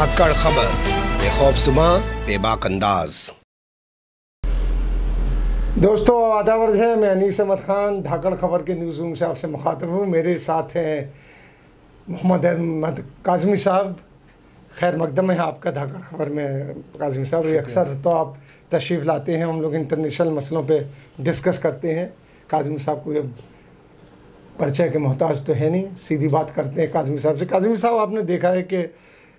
خبر بے بے خوف باک انداز دوستو آدھا ہے میں انیس احمد خان دھاکڑ خبر کے نیوز روم سے آپ سے مخاطب ہوں میرے ساتھ ہیں محمد احمد کاظمی صاحب خیر مقدم ہے آپ کا دھاکڑ خبر میں کازم صاحب اکثر تو آپ تشریف لاتے ہیں ہم لوگ انٹرنیشنل مسئلوں پہ ڈسکس کرتے ہیں کاظمی صاحب کو یہ پرچہ کے محتاج تو ہے نہیں سیدھی بات کرتے ہیں کازم صاحب سے کازمی صاحب آپ نے دیکھا ہے کہ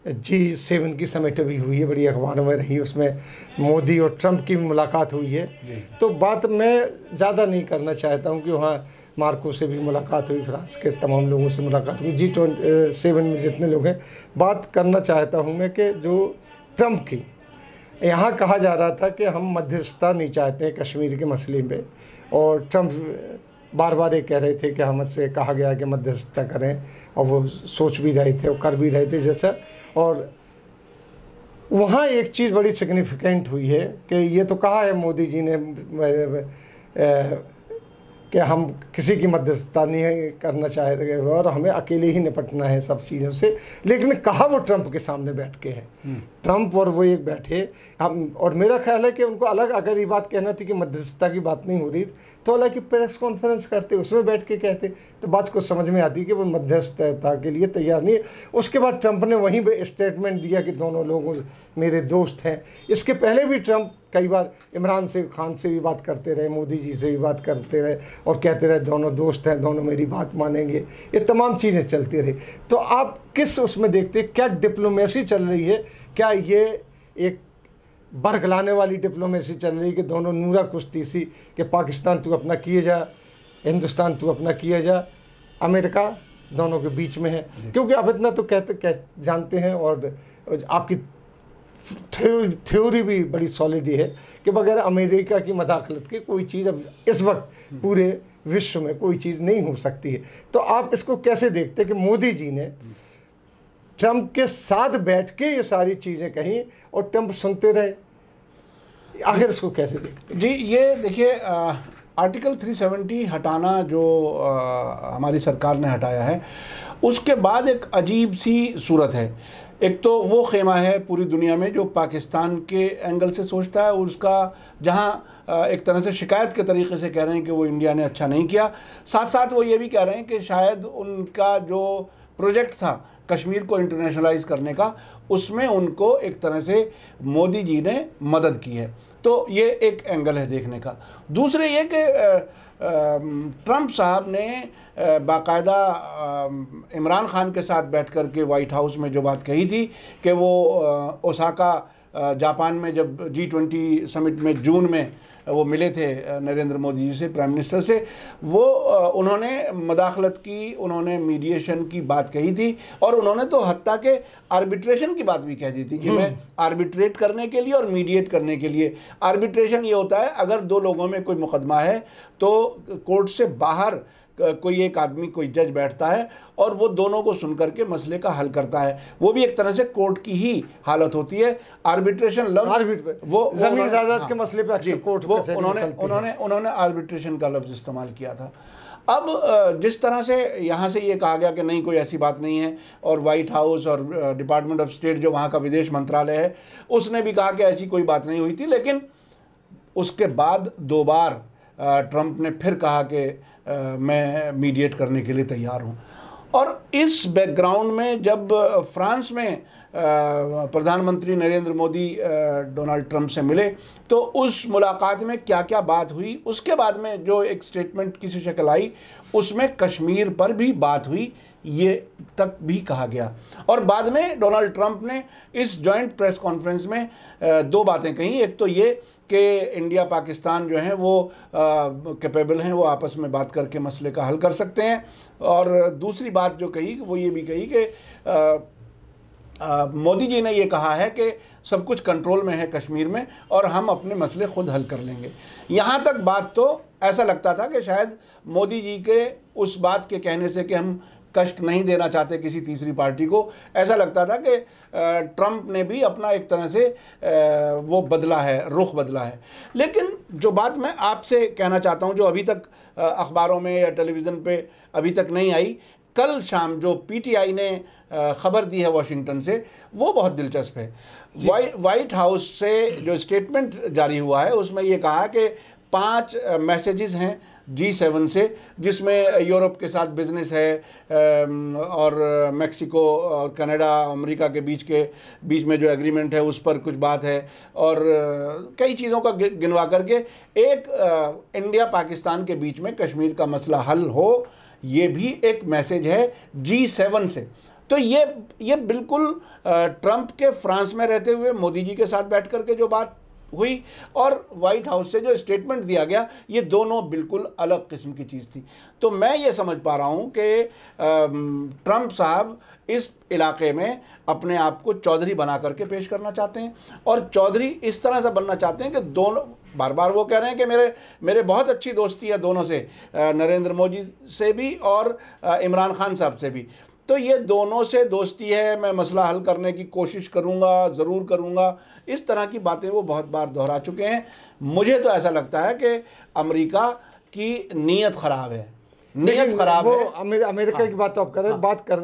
جی سیون کی سمیٹ بھی ہوئی ہے بڑی اخباروں میں رہی اس میں مودی اور ٹرمپ کی ملاقات ہوئی ہے جی۔ تو بات میں زیادہ نہیں کرنا چاہتا ہوں کہ وہاں مارکو سے بھی ملاقات ہوئی فرانس کے تمام لوگوں سے ملاقات ہوئی جی ٹوین سیون میں جتنے لوگ ہیں بات کرنا چاہتا ہوں میں کہ جو ٹرمپ کی یہاں کہا جا رہا تھا کہ ہم مدھیستہ نہیں چاہتے ہیں کشمیر کے مسئلے میں اور ٹرمپ بار بار یہ کہہ رہے تھے کہ ہم سے کہا گیا کہ مدھیستہ کریں اور وہ سوچ بھی رہے تھے اور کر بھی رہے تھے جیسا اور وہاں ایک چیز بڑی سگنیفیکنٹ ہوئی ہے کہ یہ تو کہا ہے مودی جی نے کہ ہم کسی کی مدھیتا نہیں کرنا چاہتے اور ہمیں اکیلے ہی نپٹنا ہے سب چیزوں سے لیکن کہا وہ ٹرمپ کے سامنے بیٹھ کے ہے ٹرمپ اور وہ ایک بیٹھے ہم اور میرا خیال ہے کہ ان کو الگ اگر یہ بات کہنا تھی کہ مدھیہ کی بات نہیں ہو رہی تو اللہ کی پریس کانفرنس کرتے اس میں بیٹھ کے کہتے تو بات کو سمجھ میں آتی کہ وہ مدھیتا کے لیے تیار نہیں ہے اس کے بعد ٹرمپ نے وہیں بھی اسٹیٹمنٹ دیا کہ دونوں لوگوں میرے دوست ہیں اس کے پہلے بھی ٹرمپ کئی بار عمران سے خان سے بھی بات کرتے رہے مودی جی سے بھی بات کرتے رہے اور کہتے رہے دونوں دوست ہیں دونوں میری بات مانیں گے یہ تمام چیزیں چلتی رہی تو آپ کس اس میں دیکھتے کیا ڈپلومیسی چل رہی ہے کیا یہ ایک برگلانے والی ڈپلومیسی چل رہی کہ دونوں نورا کشتی سی کہ پاکستان تو اپنا کیے جا ہندوستان تو اپنا کیا جا امریکہ دونوں کے بیچ میں ہے کیونکہ اب اتنا تو کہتے جانتے ہیں اور آپ کی تھیوری بھی بڑی سالڈی ہے کہ بغیر امریکہ کی مداخلت کے کوئی چیز اب اس وقت پورے وشو میں کوئی چیز نہیں ہو سکتی ہے تو آپ اس کو کیسے دیکھتے کہ مودی جی نے ٹرمپ کے ساتھ بیٹھ کے یہ ساری چیزیں کہیں اور ٹرمپ سنتے رہے آخر اس کو کیسے دیکھتے جی یہ دیکھیے آرٹیکل 370 ہٹانا جو ہماری سرکار نے ہٹایا ہے اس کے بعد ایک عجیب سی صورت ہے ایک تو وہ خیمہ ہے پوری دنیا میں جو پاکستان کے اینگل سے سوچتا ہے اور اس کا جہاں ایک طرح سے شکایت کے طریقے سے کہہ رہے ہیں کہ وہ انڈیا نے اچھا نہیں کیا ساتھ ساتھ وہ یہ بھی کہہ رہے ہیں کہ شاید ان کا جو پروجیکٹ تھا کشمیر کو انٹرنیشنلائز کرنے کا اس میں ان کو ایک طرح سے مودی جی نے مدد کی ہے تو یہ ایک اینگل ہے دیکھنے کا دوسرے یہ کہ ٹرمپ صاحب نے باقاعدہ عمران خان کے ساتھ بیٹھ کر کے وائٹ ہاؤس میں جو بات کہی تھی کہ وہ اوساکا جاپان میں جب جی ٹوینٹی سمٹ میں جون میں وہ ملے تھے نریندر مودی جی سے پرائم منسٹر سے وہ انہوں نے مداخلت کی انہوں نے میڈیشن کی بات کہی تھی اور انہوں نے تو حتیٰ کہ آربیٹریشن کی بات بھی کہہ دی تھی کہ میں آربیٹریٹ کرنے کے لیے اور میڈیٹ کرنے کے لیے آربیٹریشن یہ ہوتا ہے اگر دو لوگوں میں کوئی مقدمہ ہے تو کورٹ سے باہر کوئی ایک آدمی کوئی جج بیٹھتا ہے اور وہ دونوں کو سن کر کے مسئلے کا حل کرتا ہے وہ بھی ایک طرح سے کورٹ کی ہی حالت ہوتی ہے آربیٹریشن آربیٹریشن لفظ لفظ کے ہاں۔ مسئلے جی۔ کورٹ انہوں نے کا استعمال کیا تھا اب جس طرح سے یہاں سے یہ کہا گیا کہ نہیں کوئی ایسی بات نہیں ہے اور وائٹ ہاؤس اور ڈپارٹمنٹ آف سٹیٹ جو وہاں کا ودیش منترالے ہے اس نے بھی کہا کہ ایسی کوئی بات نہیں ہوئی تھی لیکن اس کے بعد دو بار ٹرمپ نے پھر کہا کہ میں میڈیٹ کرنے کے لیے تیار ہوں اور اس بیک گراؤنڈ میں جب فرانس میں پردھان منتری نریندر مودی ڈونالڈ ٹرمپ سے ملے تو اس ملاقات میں کیا کیا بات ہوئی اس کے بعد میں جو ایک سٹیٹمنٹ کسی شکل آئی اس میں کشمیر پر بھی بات ہوئی یہ تک بھی کہا گیا اور بعد میں ڈونلڈ ٹرمپ نے اس جوائنٹ پریس کانفرنس میں دو باتیں کہیں ایک تو یہ کہ انڈیا پاکستان جو ہیں وہ کیپیبل ہیں وہ آپس میں بات کر کے مسئلے کا حل کر سکتے ہیں اور دوسری بات جو کہی وہ یہ بھی کہی کہ مودی جی نے یہ کہا ہے کہ سب کچھ کنٹرول میں ہے کشمیر میں اور ہم اپنے مسئلے خود حل کر لیں گے یہاں تک بات تو ایسا لگتا تھا کہ شاید مودی جی کے اس بات کے کہنے سے کہ ہم کشٹ نہیں دینا چاہتے کسی تیسری پارٹی کو ایسا لگتا تھا کہ ٹرمپ نے بھی اپنا ایک طرح سے وہ بدلا ہے رخ بدلا ہے لیکن جو بات میں آپ سے کہنا چاہتا ہوں جو ابھی تک اخباروں میں یا ٹیلی ویژن پہ ابھی تک نہیں آئی کل شام جو پی ٹی آئی نے خبر دی ہے واشنگٹن سے وہ بہت دلچسپ ہے جی۔ وائٹ ہاؤس سے جو اسٹیٹمنٹ جاری ہوا ہے اس میں یہ کہا کہ پانچ میسیجز ہیں جی سیون سے جس میں یورپ کے ساتھ بزنس ہے اور میکسیکو اور کینیڈا امریکہ کے بیچ کے بیچ میں جو اگریمنٹ ہے اس پر کچھ بات ہے اور کئی چیزوں کا گنوا کر کے ایک انڈیا پاکستان کے بیچ میں کشمیر کا مسئلہ حل ہو یہ بھی ایک میسج ہے جی سیون سے تو یہ یہ بالکل ٹرمپ کے فرانس میں رہتے ہوئے مودی جی کے ساتھ بیٹھ کر کے جو بات ہوئی اور وائٹ ہاؤس سے جو اسٹیٹمنٹ دیا گیا یہ دونوں بالکل الگ قسم کی چیز تھی تو میں یہ سمجھ پا رہا ہوں کہ ٹرمپ صاحب اس علاقے میں اپنے آپ کو چودھری بنا کر کے پیش کرنا چاہتے ہیں اور چودھری اس طرح سے بننا چاہتے ہیں کہ دونوں بار بار وہ کہہ رہے ہیں کہ میرے میرے بہت اچھی دوستی ہے دونوں سے نریندر مودی سے بھی اور عمران خان صاحب سے بھی تو یہ دونوں سے دوستی ہے میں مسئلہ حل کرنے کی کوشش کروں گا ضرور کروں گا اس طرح کی باتیں وہ بہت بار دہرا چکے ہیں مجھے تو ایسا لگتا ہے کہ امریکہ کی نیت خراب ہے نیت خراب ہے امریکہ ہاں۔ کی بات تو آپ ہیں ہاں۔ بات کر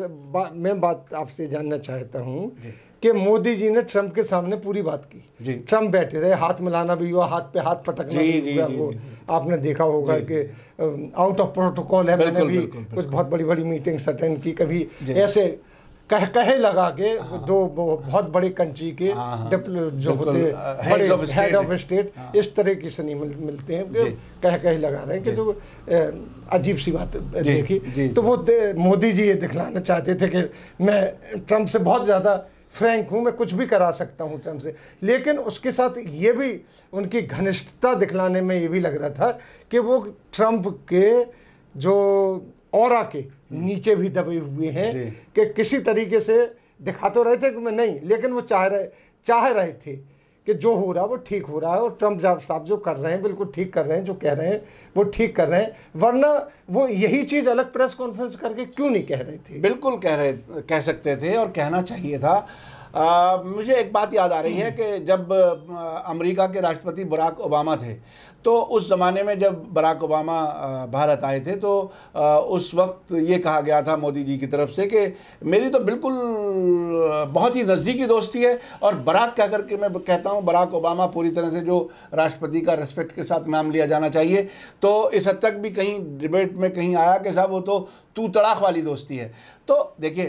میں بات آپ سے جاننا چاہتا ہوں جی کہ مودی جی نے ٹرمپ کے سامنے پوری بات کی جی۔ ٹرمپ بیٹھے رہے ہاتھ ملانا بھی ہوا ہاتھ پہ ہاتھ پٹکنا جی، بھی جی، ہوا آپ نے دیکھا ہوگا کہ آؤٹ آف پروٹوکول ہے میں نے بھی کچھ بہت بڑی بڑی میٹنگ سٹین کی کبھی ایسے کہے لگا کے ہاں۔ دو بہت بڑے کنٹری کے ہاں، ہاں۔ جو ہوتے بڑے ہیڈ آف اسٹیٹ اس طرح کی سنی ملتے ہیں کہہ لگا رہے ہیں کہ جو عجیب سی بات دیکھی تو وہ مودی جی یہ دکھلانا چاہتے تھے کہ میں ٹرمپ سے بہت زیادہ فرینک ہوں میں کچھ بھی کرا سکتا ہوں ٹرمپ سے لیکن اس کے ساتھ یہ بھی ان کی گھنشتتا دکھلانے میں یہ بھی لگ رہا تھا کہ وہ ٹرمپ کے جو اورا کے نیچے بھی دبے ہوئے ہیں جی۔ کہ کسی طریقے سے دکھاتے رہے تھے کہ میں نہیں لیکن وہ چاہ رہے چاہ رہے تھے کہ جو ہو رہا ہے وہ ٹھیک ہو رہا ہے اور ٹرمپ صاحب جو کر رہے ہیں بالکل ٹھیک کر رہے ہیں جو کہہ رہے ہیں وہ ٹھیک کر رہے ہیں ورنہ وہ یہی چیز الگ پریس کانفرنس کر کے کیوں نہیں کہہ رہے تھے بالکل کہہ رہے کہہ سکتے تھے اور کہنا چاہیے تھا مجھے ایک بات یاد آ رہی ہے کہ جب امریکہ کے راشٹرپتی براک اوباما تھے تو اس زمانے میں جب براک اوباما بھارت آئے تھے تو اس وقت یہ کہا گیا تھا مودی جی کی طرف سے کہ میری تو بالکل بہت ہی نزدیکی دوستی ہے اور براک کہہ کر کے میں کہتا ہوں براک اوباما پوری طرح سے جو راشٹرپتی کا ریسپیکٹ کے ساتھ نام لیا جانا چاہیے تو اس حد تک بھی کہیں ڈبیٹ میں کہیں آیا کہ صاحب وہ تو تو تڑاخ والی دوستی ہے تو دیکھیے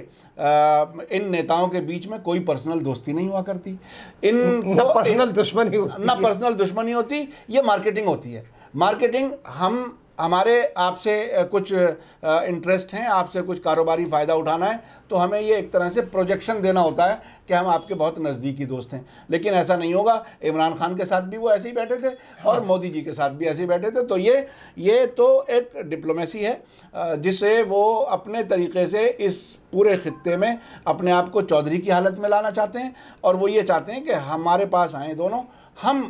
ان نیتاؤں کے بیچ میں کوئی پرسنل دوستی نہیں ہوا کرتی ان پر نہ پرسنل دشمنی ہوتی یہ مارکیٹنگ مارکیٹنگ ہم ہمارے آپ سے کچھ انٹرسٹ ہیں آپ سے کچھ کاروباری فائدہ اٹھانا ہے تو ہمیں یہ ایک طرح سے پروجیکشن دینا ہوتا ہے کہ ہم آپ کے بہت نزدیکی دوست ہیں لیکن ایسا نہیں ہوگا عمران خان کے ساتھ بھی وہ ایسے ہی بیٹھے تھے اور ہاں۔ مودی جی کے ساتھ بھی ایسے ہی بیٹھے تھے تو یہ یہ تو ایک ڈپلومیسی ہے جس سے وہ اپنے طریقے سے اس پورے خطے میں اپنے آپ کو چودھری کی حالت میں لانا چاہتے ہیں اور وہ یہ چاہتے ہیں کہ ہمارے پاس آئیں دونوں ہم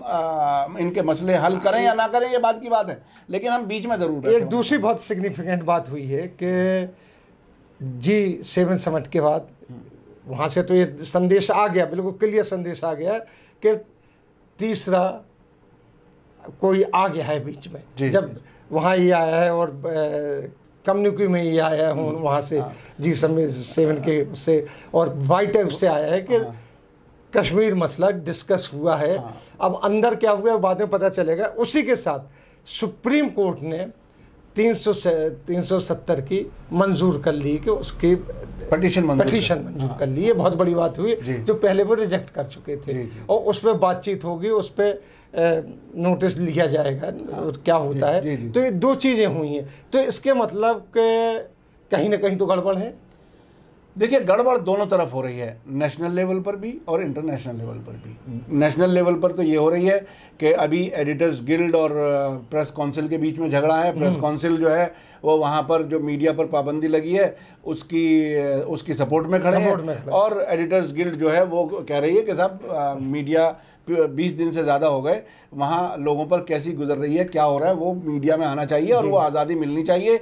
ان کے مسئلے حل کریں یا نہ کریں یہ بات کی بات ہے لیکن ہم بیچ میں ضرور ایک دوسری بہت سگنیفیکنٹ بات ہوئی ہے کہ جی سیون سمٹ کے بعد وہاں سے تو یہ سندیش آ گیا بالکل کلیئر سندیش آ گیا کہ تیسرا کوئی آ گیا ہے بیچ میں جی، جی، جب جی۔ وہاں یہ آیا ہے اور کمیونٹی میں یہ آیا ہے وہاں سے ہاں۔ جی سمجھ سیون کے اس سے اور وائٹ ہے اس سے آیا ہے کہ ہاں۔ کشمیر مسئلہ ڈسکس ہوا ہے ہاں۔ اب اندر کیا ہوا ہے بعد میں پتہ چلے گا اسی کے ساتھ سپریم کورٹ نے تین سو تین سو ستر کی منظور کر لی کہ اس کی پٹیشن منظور ہاں۔ کر لی یہ بہت بڑی بات ہوئی جی۔ جو پہلے وہ ریجیکٹ کر چکے تھے جی، جی۔ اور اس پہ بات چیت ہوگی اس پہ نوٹس لیا جائے گا ہاں۔ کیا ہوتا ہے تو یہ دو چیزیں ہوئی ہیں تو اس کے مطلب کہ کہیں نہ کہیں تو گڑبڑ ہے دیکھیے گڑبڑ دونوں طرف ہو رہی ہے نیشنل لیول پر بھی اور انٹرنیشنل لیول پر بھی نیشنل لیول پر تو یہ ہو رہی ہے کہ ابھی ایڈیٹرز گلڈ اور پریس کونسل کے بیچ میں جھگڑا ہے پریس کونسل جو ہے وہ وہاں پر جو میڈیا پر پابندی لگی ہے اس کی اس کی سپورٹ میں کھڑے ہیں اور ایڈیٹرز گلڈ جو ہے وہ کہہ رہی ہے کہ صاحب میڈیا بیس دن سے زیادہ ہو گئے وہاں لوگوں پر کیسی گزر رہی ہے کیا ہو رہا ہے وہ میڈیا میں آنا چاہیے اور جی۔ وہ آزادی ملنی چاہیے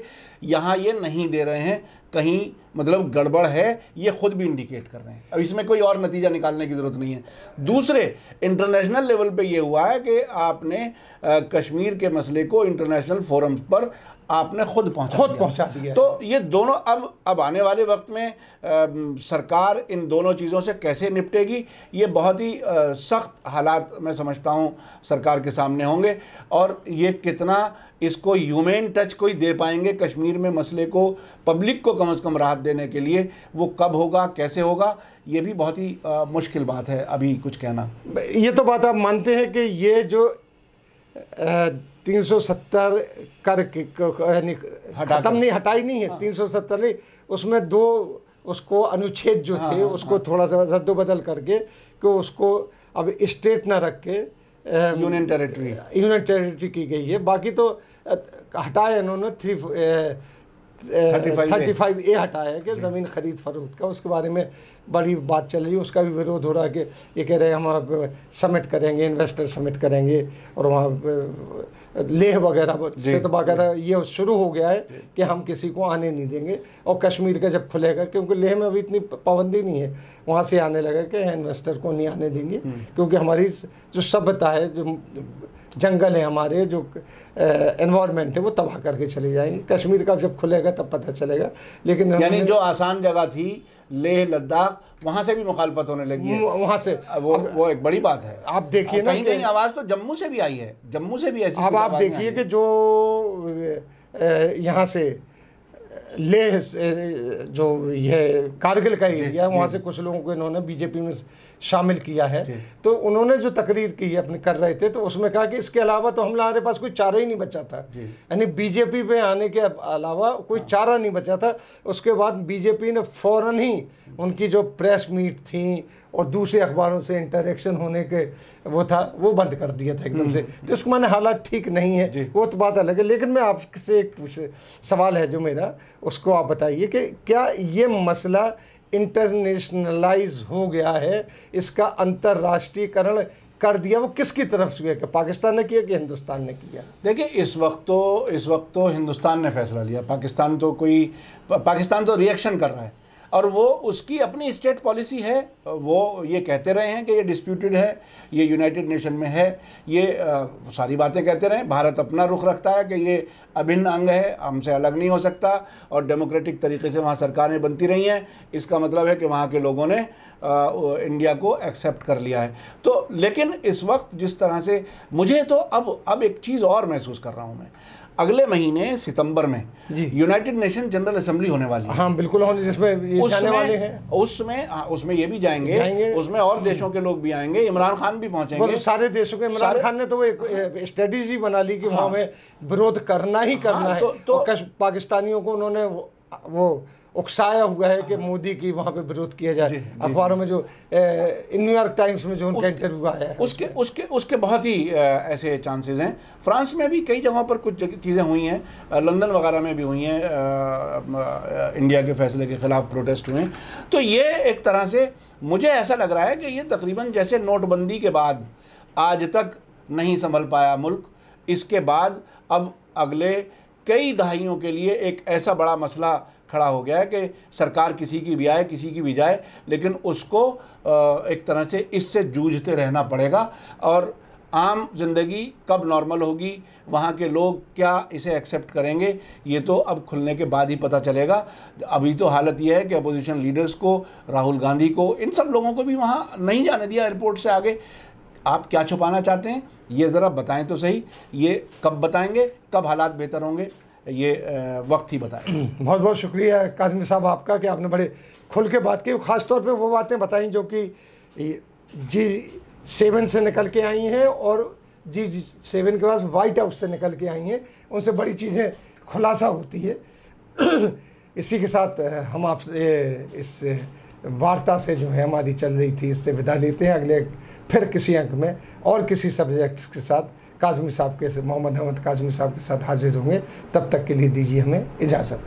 یہاں یہ نہیں دے رہے ہیں کہیں مطلب گڑبڑ ہے یہ خود بھی انڈیکیٹ کر رہے ہیں اب اس میں کوئی اور نتیجہ نکالنے کی ضرورت نہیں ہے دوسرے انٹرنیشنل لیول پہ یہ ہوا ہے کہ آپ نے کشمیر کے مسئلے کو انٹرنیشنل فورم پر آپ نے خود پہنچا خود پہنچا دیا تو یہ دونوں اب اب آنے والے وقت میں سرکار ان دونوں چیزوں سے کیسے نپٹے گی یہ بہت ہی سخت حالات میں سمجھتا ہوں سرکار کے سامنے ہوں گے اور یہ کتنا اس کو ہیومین ٹچ کوئی دے پائیں گے کشمیر میں مسئلے کو پبلک کو کم از کم راحت دینے کے لیے وہ کب ہوگا کیسے ہوگا یہ بھی بہت ہی مشکل بات ہے ابھی کچھ کہنا یہ تو بات آپ مانتے ہیں کہ یہ جو تین سو ستر کر کے یعنی نہیں ہٹائی نہیں ہے تین سو ستر نہیں اس میں دو اس کو انوچھید جو تھے ہاں، اس ہاں، کو ہاں۔ تھوڑا سا بدل کر کے کہ اس کو اب اسٹیٹ نہ رکھ کے یونین ٹیریٹری یونین ٹیریٹری کی گئی ہے باقی تو ہٹائے انہوں نے تھری تھرٹی فائیو اے ہٹایا ہے کہ زمین خرید فروخت کا اس کے بارے میں بڑی بات چل رہی ہے اس کا بھی ورودھ ہو رہا ہے کہ یہ کہہ رہے ہیں ہم آپ کریں گے انویسٹر سمٹ کریں گے اور وہاں لیہ وغیرہ جی۔ سے تو باقاعدہ یہ شروع ہو گیا ہے کہ ہم کسی کو آنے نہیں دیں گے اور کشمیر کا جب کھلے گا کیونکہ لیہ میں ابھی اتنی پابندی نہیں ہے وہاں سے آنے لگا کہ انویسٹر کو نہیں آنے دیں گے کیونکہ ہماری جو سبھیتا ہے جو جنگل ہیں ہمارے جو انوائرمنٹ ہے وہ تباہ کر کے چلے جائیں گے کشمیر کا جب کھلے گا تب پتہ چلے گا لیکن یعنی جو آسان جگہ تھی لیہ لداخ وہاں سے بھی مخالفت ہونے لگی ہے وہاں سے وہ ایک بڑی بات ہے آپ دیکھیے آواز تو جموں سے بھی آئی ہے جموں سے بھی آئی اب آپ دیکھیے کہ جو یہاں سے لیہ جو یہ کارگل کا ایریا جی، ہے وہاں جی، سے جی۔ کچھ لوگوں کو انہوں نے بی جے پی میں شامل کیا ہے تو انہوں نے جو تقریر کی ہے اپنے کر رہے تھے تو اس میں کہا کہ اس کے علاوہ تو ہم ہمارے پاس کوئی چارہ ہی نہیں بچا تھا یعنی بی جے پی پہ آنے کے علاوہ کوئی ہاں۔ چارہ نہیں بچا تھا اس کے بعد بی جے پی نے فوراً ہی ان کی جو پریس میٹ تھیں اور دوسرے اخباروں سے انٹریکشن ہونے کے وہ تھا وہ بند کر دیا تھا ایک دم سے تو اس میں معنی حالات ٹھیک نہیں ہے جی۔ وہ تو بات الگ ہے لیکن میں آپ سے ایک سوال ہے جو میرا اس کو آپ بتائیے کہ کیا یہ مسئلہ انٹرنیشنلائز ہو گیا ہے اس کا انتر کرن کر دیا وہ کس کی طرف سے کہ پاکستان نے کیا کہ ہندوستان نے کیا دیکھیں اس وقت تو اس وقت تو ہندوستان نے فیصلہ لیا پاکستان تو کوئی پاکستان تو ایکشن کر رہا ہے اور وہ اس کی اپنی اسٹیٹ پالیسی ہے وہ یہ کہتے رہے ہیں کہ یہ ڈسپیوٹیڈ ہے یہ یونائٹڈ نیشن میں ہے یہ ساری باتیں کہتے رہے ہیں بھارت اپنا رخ رکھتا ہے کہ یہ ابھن انگ ہے ہم سے الگ نہیں ہو سکتا اور ڈیموکریٹک طریقے سے وہاں سرکاریں بنتی رہی ہیں اس کا مطلب ہے کہ وہاں کے لوگوں نے انڈیا کو ایکسپٹ کر لیا ہے تو لیکن اس وقت جس طرح سے مجھے تو اب اب ایک چیز اور محسوس کر رہا ہوں میں اگلے مہینے ستمبر میں یونائٹڈ نیشن جنرل اسمبلی ہونے والی ہاں بالکل جس میں میں میں ہاں، اس اس یہ بھی جائیں گے اس میں اور جی۔ دیشوں کے لوگ بھی آئیں گے عمران خان بھی پہنچیں گے سارے دیشوں کے عمران خان نے تو ایک اسٹریٹجی بنا لی کہ ہاں۔ وہاں میں ورودھ کرنا ہی کرنا ہاں، ہے تو پاکستانیوں کو انہوں نے وہ اکسایا ہوا ہے کہ مودی کی وہاں پہ ورودھ کیا جائے جی، جی۔ اخباروں میں جو نیو یارک ٹائمز میں جو ان کا انٹرویو آیا ہے اس کے بہت ہی ایسے چانسز ہیں فرانس میں بھی کئی جگہوں پر کچھ چیزیں ہوئی ہیں لندن وغیرہ میں بھی ہوئی ہیں انڈیا کے فیصلے کے خلاف پروٹیسٹ ہوئے ہیں تو یہ ایک طرح سے مجھے ایسا لگ رہا ہے کہ یہ تقریباً جیسے نوٹ بندی کے بعد آج تک نہیں سنبھل پایا ملک اس کے بعد اب اگلے کئی دہائیوں کے لیے ایک ایسا بڑا مسئلہ کھڑا ہو گیا ہے کہ سرکار کسی کی بھی آئے کسی کی بھی جائے لیکن اس کو ایک طرح سے اس سے جوجھتے رہنا پڑے گا اور عام زندگی کب نارمل ہوگی وہاں کے لوگ کیا اسے ایکسیپٹ کریں گے یہ تو اب کھلنے کے بعد ہی پتہ چلے گا ابھی تو حالت یہ ہے کہ اپوزیشن لیڈرز کو راہل گاندھی کو ان سب لوگوں کو بھی وہاں نہیں جانے دیا ایئرپورٹ سے آگے آپ کیا چھپانا چاہتے ہیں یہ ذرا بتائیں تو صحیح یہ کب بتائیں گے کب حالات بہتر ہوں گے یہ وقت ہی بتائیں بہت بہت شکریہ کاظم صاحب آپ کا کہ آپ نے بڑے کھل کے بات کی خاص طور پہ وہ باتیں بتائیں جو کہ جی سیون سے نکل کے آئی ہیں اور جی جی سیون کے پاس وائٹ ہاؤس سے نکل کے آئی ہیں ان سے بڑی چیزیں خلاصہ ہوتی ہے اسی کے ساتھ ہم آپ سے اس وارتا سے جو ہے ہماری چل رہی تھی اس سے ودا لیتے ہیں اگلے پھر کسی انک میں اور کسی سبجیکٹ کے ساتھ کاظمی صاحب کے محمد احمد کاظمی صاحب کے ساتھ حاضر ہوں گے تب تک کے لیے دیجیے ہمیں اجازت